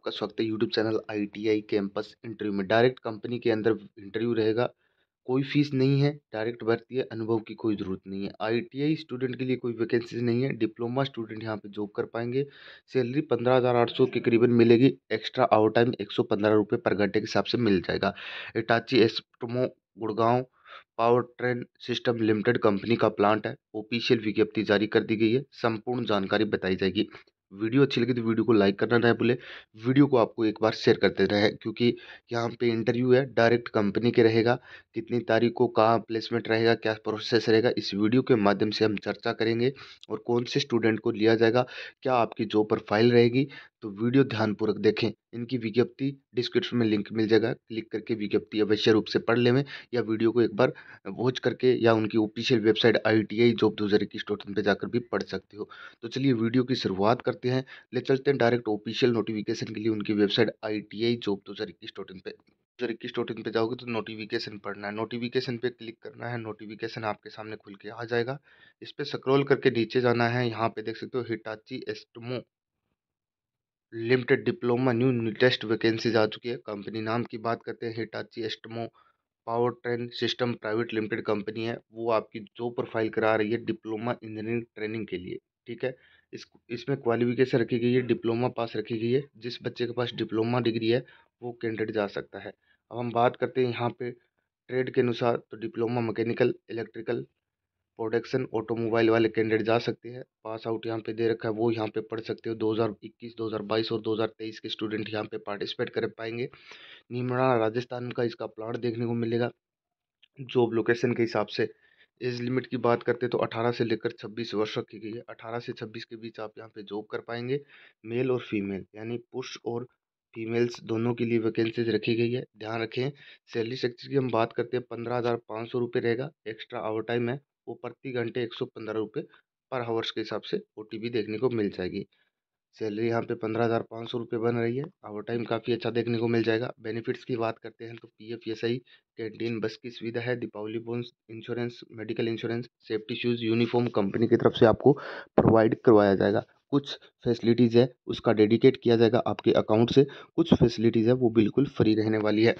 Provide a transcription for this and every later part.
आपका स्वागत है YouTube channel I T I campus interview में डायरेक्ट कंपनी के अंदर इंटरव्यू रहेगा कोई फीस नहीं है डायरेक्ट भर्ती है अनुभव की कोई ज़रूरत नहीं है आईटीआई स्टूडेंट के लिए कोई वैकेंसी नहीं है डिप्लोमा स्टूडेंट यहाँ पे जॉब कर पाएंगे सैलरी पंद्रह हज़ार आठ सौ के करीबन मिलेगी एक्स्ट्रा आवर टाइम एक सौ पंद्रह रुपये पर घंटे के हिसाब से मिल जाएगा Hitachi Astemo Gurgaon power train system limited company का प्लांट है ऑफिशियल विज्ञप्ति जारी कर दी गई है संपूर्ण जानकारी बताई जाएगी वीडियो अच्छी लगी तो वीडियो को लाइक करना ना भूले वीडियो को आपको एक बार शेयर कर देना है क्योंकि यहाँ पे इंटरव्यू है डायरेक्ट कंपनी के रहेगा कितनी तारीख को कहाँ प्लेसमेंट रहेगा क्या प्रोसेस रहेगा इस वीडियो के माध्यम से हम चर्चा करेंगे और कौन से स्टूडेंट को लिया जाएगा क्या आपकी जॉब प्रोफाइल रहेगी तो वीडियो ध्यानपूर्वक देखें इनकी विज्ञप्ति डिस्क्रिप्शन में लिंक मिल जाएगा क्लिक करके विज्ञप्ति अवश्य रूप से पढ़ लेवें या वीडियो को एक बार वॉच करके या उनकी official website I T I job दो हज़ार इक्कीस डॉट इन पर जाकर भी पढ़ सकते हो तो चलिए वीडियो की शुरुआत करते हैं ले चलते हैं डायरेक्ट ऑफिशियल नोटिफिकेशन के लिए उनकी website I T I job दो हज़ार इक्कीस डॉट इन पर हज़ार इक्कीस डॉट इन पर जाओगे तो नोटिफिकेशन पढ़ना है नोटिफिकेशन पे क्लिक करना है नोटिफिकेशन आपके सामने खुल के आ जाएगा इस पर स्क्रोल करके नीचे जाना है यहाँ पे देख सकते हो Hitachi Astemo limited diploma new latest vacancies आ चुकी है कंपनी नाम की बात करते हैं Hitachi Astemo power train system private limited company है वो आपकी जो प्रोफाइल करा रही है डिप्लोमा इंजीनियरिंग ट्रेनिंग के लिए ठीक है इस इसमें क्वालिफिकेशन रखी गई है डिप्लोमा पास रखी गई है जिस बच्चे के पास डिप्लोमा डिग्री है वो कैंडिडेट जा सकता है अब हम बात करते हैं यहाँ पे ट्रेड के अनुसार तो diploma mechanical electrical production automobile वाले कैंडिडेट जा सकते हैं पास आउट यहाँ पे दे रखा है वो यहाँ पे पढ़ सकते हो 2021, 2022 और 2023 के स्टूडेंट यहाँ पे पार्टिसिपेट कर पाएंगे निमरा राजस्थान का इसका प्लाट देखने को मिलेगा जॉब लोकेशन के हिसाब से एज लिमिट की बात करते तो 18 से लेकर 26 वर्ष रखी गई है 18 से 26 के बीच आप यहाँ पे जॉब कर पाएंगे मेल और फीमेल यानी पुरुष और फीमेल्स दोनों के लिए वैकेंसीज रखी गई है ध्यान रखें सैलरी स्ट्रक्चर की हम बात करते हैं पंद्रह हज़ार पाँच सौ रुपये रहेगा एक्स्ट्रा आवर टाइम है वो प्रति घंटे एक सौ पंद्रह रुपये पर हावर्स के हिसाब से ओ टी देखने को मिल जाएगी सैलरी यहाँ पे पंद्रह हज़ार पाँच सौ रुपये बन रही है आवर टाइम काफ़ी अच्छा देखने को मिल जाएगा बेनिफिट्स की बात करते हैं तो P F S I canteen bus की सुविधा है Deepawali bonus insurance medical insurance safety shoes uniform company की तरफ से आपको प्रोवाइड करवाया जाएगा कुछ फैसिलिटीज़ है उसका डेडिकेट किया जाएगा आपके अकाउंट से कुछ फैसिलिटीज़ है वो बिल्कुल फ्री रहने वाली है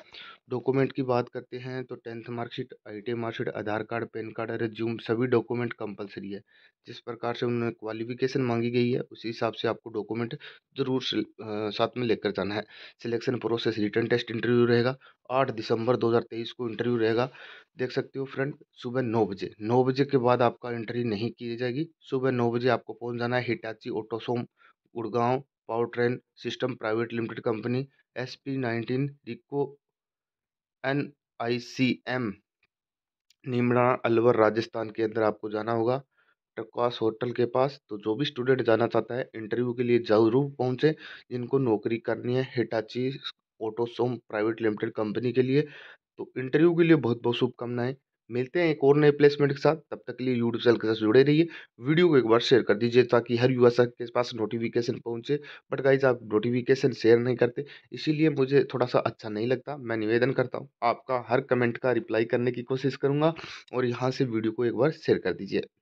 डॉक्यूमेंट की बात करते हैं तो tenth marksheet I T marksheet Aadhaar card PAN card resume सभी डॉक्यूमेंट कंपलसरी है जिस प्रकार से उन्होंने क्वालिफिकेशन मांगी गई है उसी हिसाब से आपको डॉक्यूमेंट जरूर साथ में लेकर जाना है selection process written test interview रहेगा आठ दिसंबर दो हज़ार तेईस को इंटरव्यू रहेगा देख सकते हो फ्रेंड सुबह नौ बजे नौ बजे के बाद आपका इंटरव्यू नहीं की जाएगी सुबह नौ बजे आपको पहुँच जाना है Hitachi autosome Gurgaon power train system private limited company S P nineteen रिको एन आई सी एम नीमड़ा अलवर राजस्थान के अंदर आपको जाना होगा टकवास होटल के पास तो जो भी स्टूडेंट जाना चाहता है इंटरव्यू के लिए जरूर पहुंचे जिनको नौकरी करनी है हिटाची ऑटोसोम प्राइवेट लिमिटेड कंपनी के लिए तो इंटरव्यू के लिए बहुत बहुत शुभकामनाएं मिलते हैं एक और नए प्लेसमेंट के साथ तब तक के लिए यूट्यूब चैनल के साथ जुड़े रहिए वीडियो को एक बार शेयर कर दीजिए ताकि हर युवा सक के पास नोटिफिकेशन पहुंचे बट गाइज आप नोटिफिकेशन शेयर नहीं करते इसीलिए मुझे थोड़ा सा अच्छा नहीं लगता मैं निवेदन करता हूँ आपका हर कमेंट का रिप्लाई करने की कोशिश करूँगा और यहाँ से वीडियो को एक बार शेयर कर दीजिए